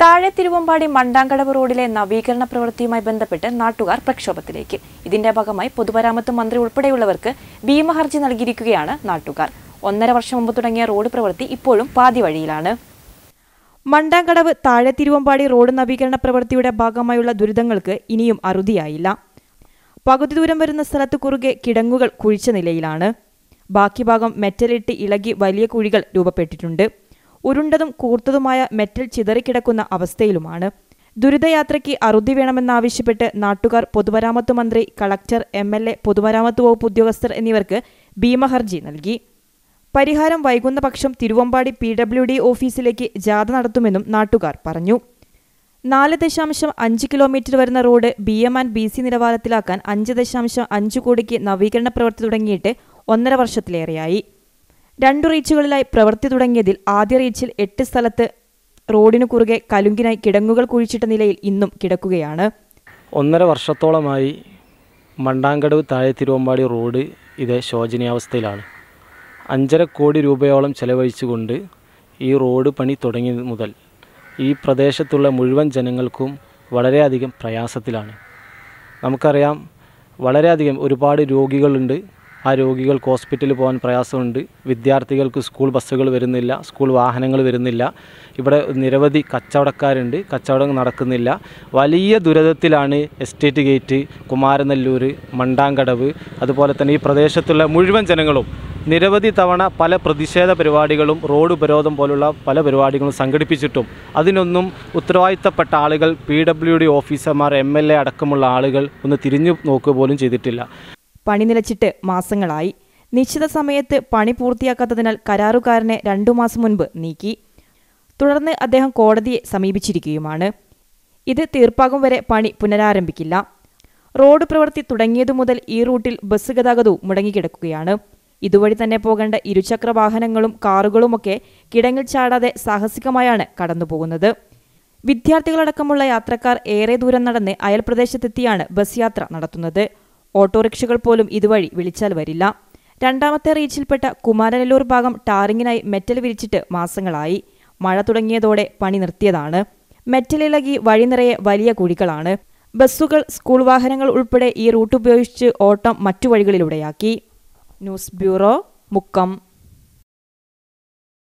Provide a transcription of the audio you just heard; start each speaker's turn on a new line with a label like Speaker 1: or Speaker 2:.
Speaker 1: താഴെ തിരുവമ്പാടി മണ്ടാങ്കടവ് റോഡിലെ നവീകരണ പ്രവൃത്തിയുമായി ബന്ധപ്പെട്ട് നാട്ടുകാർ പ്രക്ഷോഭത്തിലേക്ക് ഇതിന്റെ ഭാഗമായി പൊതുമരാമത്ത് മന്ത്രി ഉൾപ്പെടെയുള്ളവർക്ക് ഭീമഹർജി നൽകിയിരിക്കുകയാണ് നാട്ടുകാർ ഒന്നര വർഷം മുമ്പ് തുടങ്ങിയ റോഡ് പ്രവൃത്തി ഇപ്പോഴും പാതി വഴിയിലാണ് മണ്ടാങ്കടവ് താഴെ തിരുവമ്പാടി റോഡ് നവീകരണ പ്രവൃത്തിയുടെ ഭാഗമായുള്ള ദുരിതങ്ങൾക്ക് ഇനിയും അറുതിയായില്ല പകുതി ദൂരം വരുന്ന സ്ഥലത്ത് കുറുകെ കിടങ്ങുകൾ കുഴിച്ച നിലയിലാണ് ബാക്കി ഭാഗം മെറ്റലിട്ട് ഇളകി വലിയ കുഴികൾ രൂപപ്പെട്ടിട്ടുണ്ട് ഉരുണ്ടതും കൂർത്തതുമായ മെറ്റൽ ചിതറിക്കിടക്കുന്ന അവസ്ഥയിലുമാണ് ദുരിതയാത്രയ്ക്ക് അറുതി വേണമെന്നാവശ്യപ്പെട്ട് നാട്ടുകാർ പൊതുമരാമത്ത് മന്ത്രി കളക്ടർ എം എൽ എ പൊതുമരാമത്ത് വകുപ്പ് ഉദ്യോഗസ്ഥർ എന്നിവർക്ക് ഭീമഹർജി നൽകി പരിഹാരം വൈകുന്ന പക്ഷം തിരുവമ്പാടി പി ഡബ്ല്യു ഡി ഓഫീസിലേക്ക് ജാഥ നടത്തുമെന്നും നാട്ടുകാർ പറഞ്ഞു നാല് ദശാംശം അഞ്ച് കിലോമീറ്റർ വരുന്ന road B M and B C നിലവാരത്തിലാക്കാൻ അഞ്ച് ദശാംശം അഞ്ച് കോടിക്ക് നവീകരണ പ്രവൃത്തി തുടങ്ങിയിട്ട് ഒന്നര വർഷത്തിലേറെയായി രണ്ടു റീച്ചുകളിലായി പ്രവൃത്തി തുടങ്ങിയതിൽ ആദ്യ റീച്ചിൽ എട്ട് സ്ഥലത്ത് റോഡിനു കുറുകെ കലുങ്കിനായി കിടങ്ങുകൾ കുഴിച്ചിട്ട നിലയിൽ ഇന്നും കിടക്കുകയാണ്
Speaker 2: ഒന്നര വർഷത്തോളമായി മണ്ടാങ്കടവ് താഴെ തിരുവമ്പാടി റോഡ് ഇത് ശോചനീയാവസ്ഥയിലാണ് അഞ്ചര കോടി രൂപയോളം ചെലവഴിച്ചുകൊണ്ട് ഈ റോഡ് പണി തുടങ്ങിയത് മുതൽ ഈ പ്രദേശത്തുള്ള മുഴുവൻ ജനങ്ങൾക്കും വളരെയധികം പ്രയാസത്തിലാണ് നമുക്കറിയാം വളരെയധികം ഒരുപാട് രോഗികളുണ്ട് ആ രോഗികൾക്ക് ഹോസ്പിറ്റലിൽ പോകാൻ പ്രയാസമുണ്ട് വിദ്യാർത്ഥികൾക്ക് സ്കൂൾ ബസ്സുകൾ വരുന്നില്ല സ്കൂൾ വാഹനങ്ങൾ വരുന്നില്ല ഇവിടെ നിരവധി കച്ചവടക്കാരുണ്ട് കച്ചവടം നടക്കുന്നില്ല വലിയ ദുരിതത്തിലാണ് എസ്റ്റേറ്റ് ഗേറ്റ് കുമാരനെല്ലൂർ മണ്ടാങ്കടവ് അതുപോലെ തന്നെ ഈ പ്രദേശത്തുള്ള മുഴുവൻ ജനങ്ങളും നിരവധി തവണ പല പ്രതിഷേധ പരിപാടികളും റോഡ് ഉപരോധം പോലുള്ള പല പരിപാടികളും സംഘടിപ്പിച്ചിട്ടും അതിനൊന്നും ഉത്തരവാദിത്തപ്പെട്ട ആളുകൾ പി ഡബ്ല്യു ഡി ഓഫീസർമാർ എം എൽ എ അടക്കമുള്ള ആളുകൾ ഒന്ന് തിരിഞ്ഞു നോക്കുക പോലും ചെയ്തിട്ടില്ല
Speaker 1: പണി നിലച്ചിട്ട് മാസങ്ങളായി നിശ്ചിത സമയത്ത് പണി പൂർത്തിയാക്കാത്തതിനാൽ കരാറുകാരനെ രണ്ടു മാസം മുൻപ് നീക്കി തുടർന്ന് അദ്ദേഹം കോടതിയെ സമീപിച്ചിരിക്കുകയുമാണ് ഇത് തീർപ്പാകും വരെ പണി പുനരാരംഭിക്കില്ല റോഡ് പ്രവൃത്തി തുടങ്ങിയതു മുതൽ ഈ റൂട്ടിൽ ബസ് ഗതാഗതവും മുടങ്ങിക്കിടക്കുകയാണ് ഇതുവഴി തന്നെ പോകേണ്ട ഇരുചക്ര വാഹനങ്ങളും കാറുകളുമൊക്കെ കിടങ്ങിൽ ചാടാതെ സാഹസികമായാണ് കടന്നുപോകുന്നത് വിദ്യാർത്ഥികളടക്കമുള്ള യാത്രക്കാർ ഏറെ ദൂരം നടന്ന് അയൽപ്രദേശത്തെത്തിയാണ് ബസ് യാത്ര നടത്തുന്നത് ഓട്ടോറിക്ഷകൾ പോലും ഇതുവഴി വിളിച്ചാൽ വരില്ല രണ്ടാമത്തെ റീച്ചിൽപ്പെട്ട കുമാരനെല്ലൂർ ഭാഗം ടാറിങ്ങിനായി മെറ്റൽ വിരിച്ചിട്ട് മാസങ്ങളായി മഴ തുടങ്ങിയതോടെ പണി നിർത്തിയതാണ് മെറ്റലിളകി വഴി നിറയെ വലിയ കുഴികളാണ് ബസ്സുകൾ സ്കൂൾ വാഹനങ്ങൾ ഉൾപ്പെടെ ഈ റൂട്ട് ഉപയോഗിച്ച് ഓട്ടം മറ്റു വഴികളിലൂടെയാക്കി ന്യൂസ് ബ്യൂറോ മുക്കം